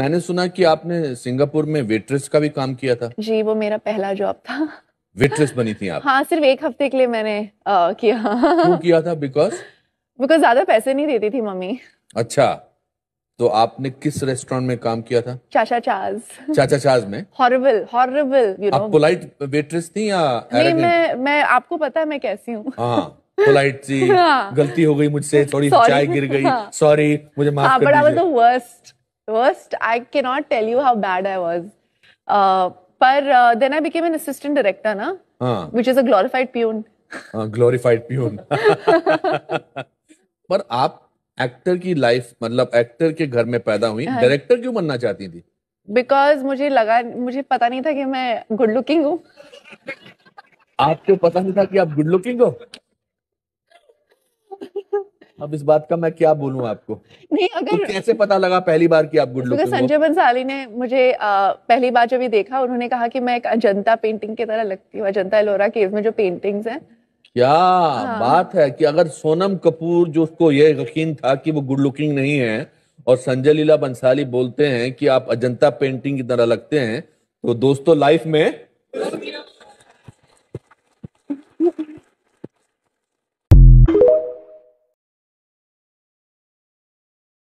मैंने सुना कि आपने सिंगापुर में वेट्रेस का भी काम किया था जी वो मेरा पहला जॉब था वेट्रेस बनी थी आप हाँ सिर्फ एक हफ्ते के लिए मैंने आ, किया क्यों किया था बिकॉज बिकॉज ज्यादा पैसे नहीं देती थी मम्मी अच्छा तो आपने किस रेस्टोरेंट में काम किया था चाचा चाज चाचा चाज में horrible horrible you know polite waitress थी या नहीं मैं मैं आपको पता है मैं कैसी हूँ पोलाइट हाँ, सी हाँ। गलती हो गई मुझसे थोड़ी चाय गिर गई सॉरी हाँ। मुझे माफ कर दीजिए but I was the worst worst. I cannot tell you how bad I was. Uh, but uh, then I became an assistant director, na, uh. हाँ। which is a glorified pune. Glorified peon पर आप actor की life मतलब actor के घर में पैदा हुई डायरेक्टर हाँ। क्यों बनना चाहती थी बिकॉज मुझे लगा मुझे पता नहीं था कि मैं गुड लुकिंग हूँ आपको पता नहीं था कि आप गुड लुकिंग हो अब इस बात का मैं क्या बोलू आपको नहीं तो अगर तो कैसे पता लगा पहली बार की आप गुड लुकिंग संजय बंसाली ने मुझे आ, पहली बार जब ये देखा उन्होंने कहा कि मैं एक अजंता पेंटिंग की तरह लगती हूँ अजंता एलोरा केव में जो पेंटिंग है क्या हाँ। बात है कि अगर सोनम कपूर जो उसको ये यकीन था कि वो गुड लुकिंग नहीं है और संजय लीला बंसाली बोलते हैं कि आप अजंता पेंटिंग की तरह लगते हैं तो दोस्तों लाइफ में